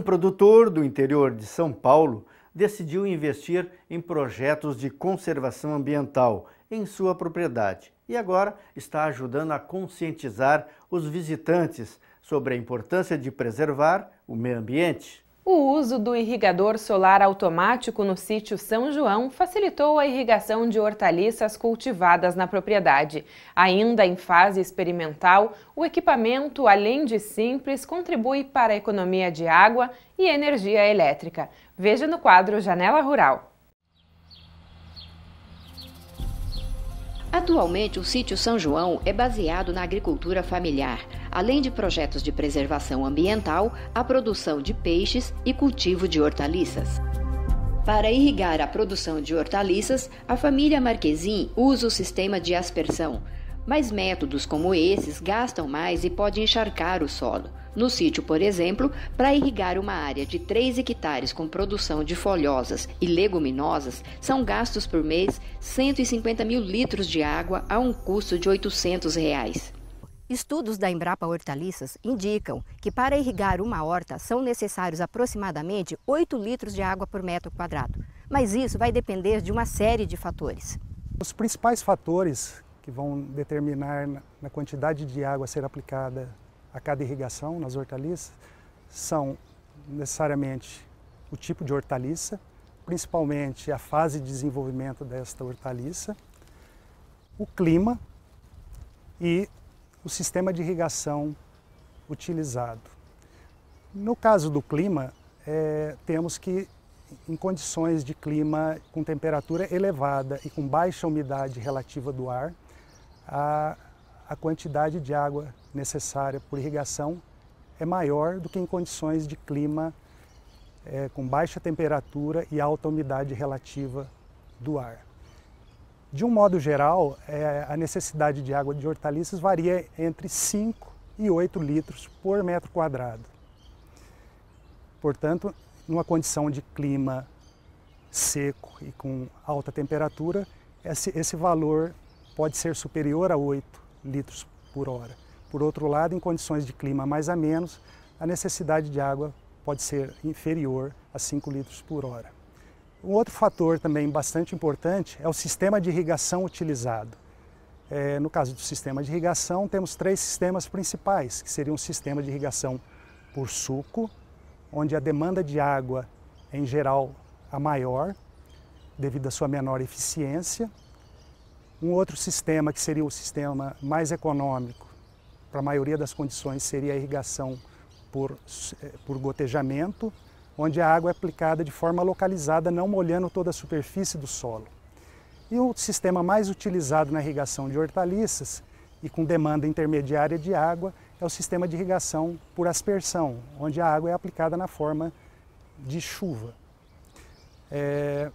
Um produtor do interior de São Paulo decidiu investir em projetos de conservação ambiental em sua propriedade e agora está ajudando a conscientizar os visitantes sobre a importância de preservar o meio ambiente. O uso do irrigador solar automático no sítio São João facilitou a irrigação de hortaliças cultivadas na propriedade. Ainda em fase experimental, o equipamento, além de simples, contribui para a economia de água e energia elétrica. Veja no quadro Janela Rural. Atualmente, o sítio São João é baseado na agricultura familiar, além de projetos de preservação ambiental, a produção de peixes e cultivo de hortaliças. Para irrigar a produção de hortaliças, a família Marquezin usa o sistema de aspersão, mas métodos como esses gastam mais e podem encharcar o solo. No sítio, por exemplo, para irrigar uma área de 3 hectares com produção de folhosas e leguminosas, são gastos por mês 150 mil litros de água a um custo de R$ 800. Reais. Estudos da Embrapa Hortaliças indicam que para irrigar uma horta são necessários aproximadamente 8 litros de água por metro quadrado. Mas isso vai depender de uma série de fatores. Os principais fatores que vão determinar na quantidade de água a ser aplicada a cada irrigação nas hortaliças são necessariamente o tipo de hortaliça, principalmente a fase de desenvolvimento desta hortaliça, o clima e o sistema de irrigação utilizado. No caso do clima, é, temos que, em condições de clima com temperatura elevada e com baixa umidade relativa do ar, a, a quantidade de água necessária por irrigação é maior do que em condições de clima é, com baixa temperatura e alta umidade relativa do ar. De um modo geral, é, a necessidade de água de hortaliças varia entre 5 e 8 litros por metro quadrado. Portanto, numa condição de clima seco e com alta temperatura, esse, esse valor pode ser superior a 8 litros por hora. Por outro lado, em condições de clima mais a menos, a necessidade de água pode ser inferior a 5 litros por hora. Um outro fator também bastante importante é o sistema de irrigação utilizado. É, no caso do sistema de irrigação, temos três sistemas principais, que seriam um sistema de irrigação por suco, onde a demanda de água é, em geral, a maior, devido à sua menor eficiência, um outro sistema que seria o sistema mais econômico, para a maioria das condições, seria a irrigação por, eh, por gotejamento, onde a água é aplicada de forma localizada, não molhando toda a superfície do solo. E o sistema mais utilizado na irrigação de hortaliças e com demanda intermediária de água é o sistema de irrigação por aspersão, onde a água é aplicada na forma de chuva. É...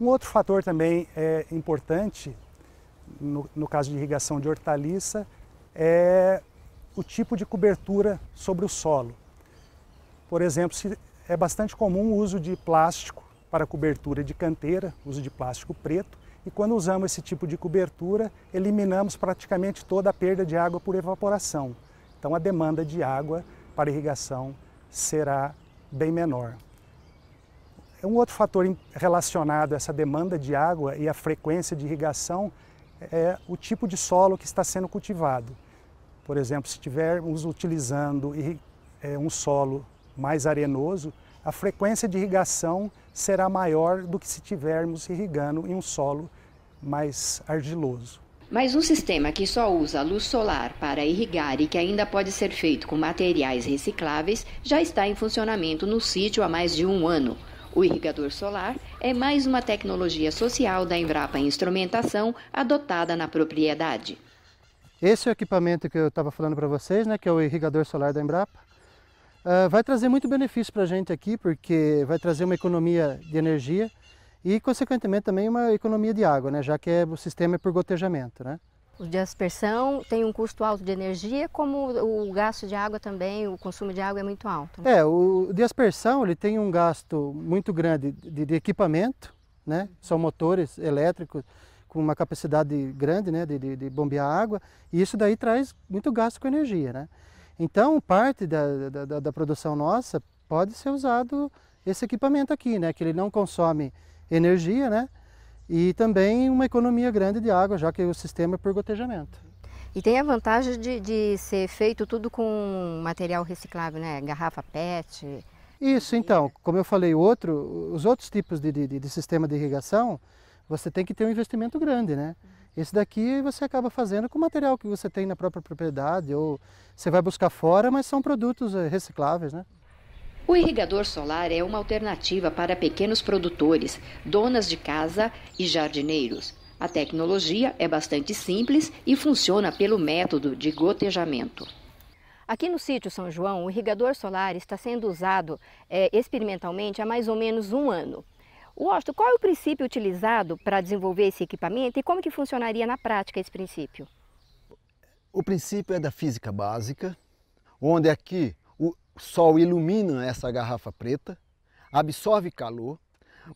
Um outro fator também é importante no, no caso de irrigação de hortaliça, é o tipo de cobertura sobre o solo. Por exemplo, se, é bastante comum o uso de plástico para cobertura de canteira, uso de plástico preto, e quando usamos esse tipo de cobertura, eliminamos praticamente toda a perda de água por evaporação. Então a demanda de água para irrigação será bem menor. É um outro fator relacionado a essa demanda de água e a frequência de irrigação é o tipo de solo que está sendo cultivado. Por exemplo, se estivermos utilizando é, um solo mais arenoso, a frequência de irrigação será maior do que se tivermos irrigando em um solo mais argiloso. Mas um sistema que só usa luz solar para irrigar e que ainda pode ser feito com materiais recicláveis já está em funcionamento no sítio há mais de um ano. O irrigador solar é mais uma tecnologia social da Embrapa Instrumentação adotada na propriedade. Esse é o equipamento que eu estava falando para vocês, né, que é o irrigador solar da Embrapa. Uh, vai trazer muito benefício para a gente aqui, porque vai trazer uma economia de energia e, consequentemente, também uma economia de água, né, já que é, o sistema é por gotejamento. Né? O de aspersão tem um custo alto de energia, como o gasto de água também, o consumo de água é muito alto. É, o de aspersão ele tem um gasto muito grande de, de equipamento, né? São motores elétricos com uma capacidade grande né, de, de, de, bombear água, e isso daí traz muito gasto com energia. Né? Então, parte da, da, da, produção nossa pode ser usado esse equipamento aqui, né, que ele não consome energia, né, e também uma economia grande de água, já que o sistema é por gotejamento. E tem a vantagem de, de ser feito tudo com material reciclável, né? Garrafa PET. Isso, então, como eu falei, outro, os outros tipos de, de, de sistema de irrigação, você tem que ter um investimento grande, né? Esse daqui você acaba fazendo com material que você tem na própria propriedade ou você vai buscar fora, mas são produtos eh, recicláveis, né? O irrigador solar é uma alternativa para pequenos produtores, donas de casa e jardineiros. A tecnologia é bastante simples e funciona pelo método de gotejamento. Aqui no sítio São João, o irrigador solar está sendo usado é, experimentalmente há mais ou menos um ano. Washington, qual é o princípio utilizado para desenvolver esse equipamento e como que funcionaria na prática esse princípio? O princípio é da física básica, onde aqui o sol ilumina essa garrafa preta, absorve calor,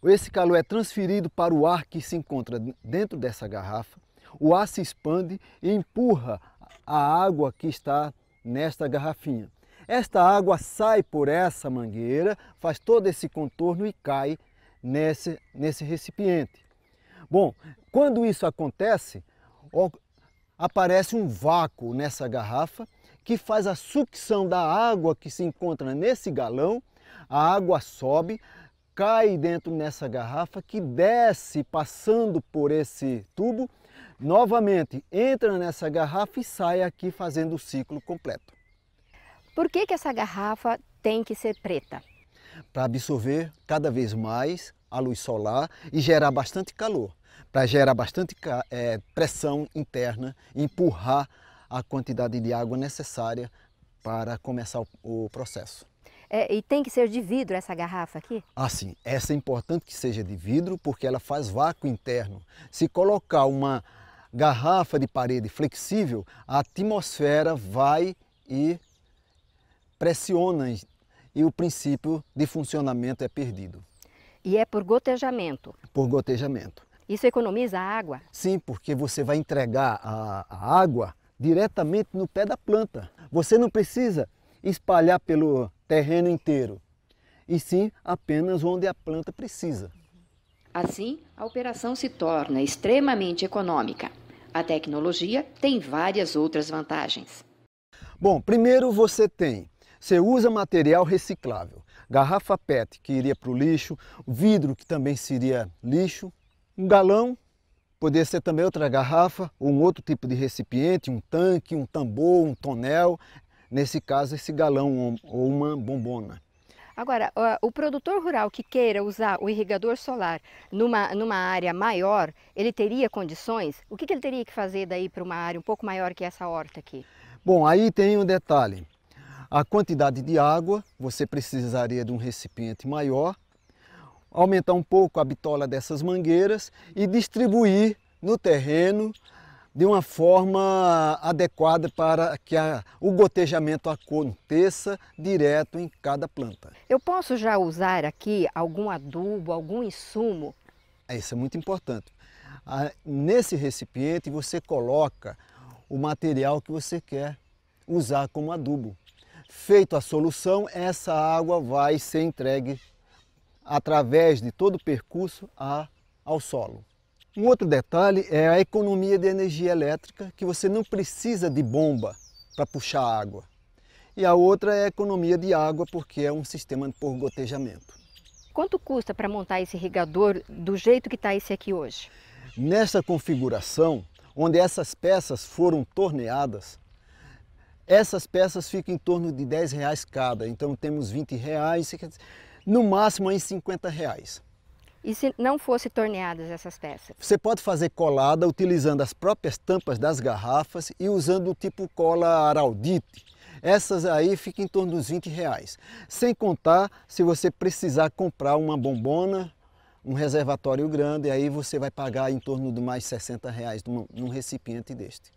esse calor é transferido para o ar que se encontra dentro dessa garrafa, o ar se expande e empurra a água que está nesta garrafinha. Esta água sai por essa mangueira, faz todo esse contorno e cai nesse, nesse recipiente. Bom, quando isso acontece, aparece um vácuo nessa garrafa que faz a sucção da água que se encontra nesse galão. A água sobe, cai dentro nessa garrafa que desce passando por esse tubo, novamente entra nessa garrafa e sai aqui fazendo o ciclo completo. Por que, que essa garrafa tem que ser preta? Para absorver cada vez mais a luz solar e gerar bastante calor, para gerar bastante é, pressão interna, empurrar a quantidade de água necessária para começar o, o processo. É, e tem que ser de vidro essa garrafa aqui? Ah, sim. Essa é importante que seja de vidro porque ela faz vácuo interno. Se colocar uma garrafa de parede flexível, a atmosfera vai e pressiona e o princípio de funcionamento é perdido. E é por gotejamento? Por gotejamento. Isso economiza água? Sim, porque você vai entregar a, a água diretamente no pé da planta. Você não precisa espalhar pelo terreno inteiro, e sim apenas onde a planta precisa. Assim, a operação se torna extremamente econômica. A tecnologia tem várias outras vantagens. Bom, primeiro você tem, você usa material reciclável, garrafa PET que iria para o lixo, vidro que também seria lixo, um galão Poderia ser também outra garrafa, ou um outro tipo de recipiente, um tanque, um tambor, um tonel, nesse caso esse galão ou uma bombona. Agora, o produtor rural que queira usar o irrigador solar numa, numa área maior, ele teria condições? O que, que ele teria que fazer daí para uma área um pouco maior que essa horta aqui? Bom, aí tem um detalhe. A quantidade de água, você precisaria de um recipiente maior, aumentar um pouco a bitola dessas mangueiras e distribuir no terreno de uma forma adequada para que a, o gotejamento aconteça direto em cada planta. Eu posso já usar aqui algum adubo, algum insumo? É, isso é muito importante. Ah, nesse recipiente você coloca o material que você quer usar como adubo. Feito a solução, essa água vai ser entregue através de todo o percurso a, ao solo. Um outro detalhe é a economia de energia elétrica, que você não precisa de bomba para puxar água. E a outra é a economia de água, porque é um sistema por gotejamento. Quanto custa para montar esse irrigador do jeito que está esse aqui hoje? Nessa configuração, onde essas peças foram torneadas, essas peças ficam em torno de 10 reais cada, então temos 20 reais, no máximo em 50 reais e se não fossem torneadas essas peças. Você pode fazer colada utilizando as próprias tampas das garrafas e usando o tipo cola araldite. Essas aí ficam em torno dos 20 reais. Sem contar se você precisar comprar uma bombona, um reservatório grande, aí você vai pagar em torno de mais 60 reais num recipiente deste.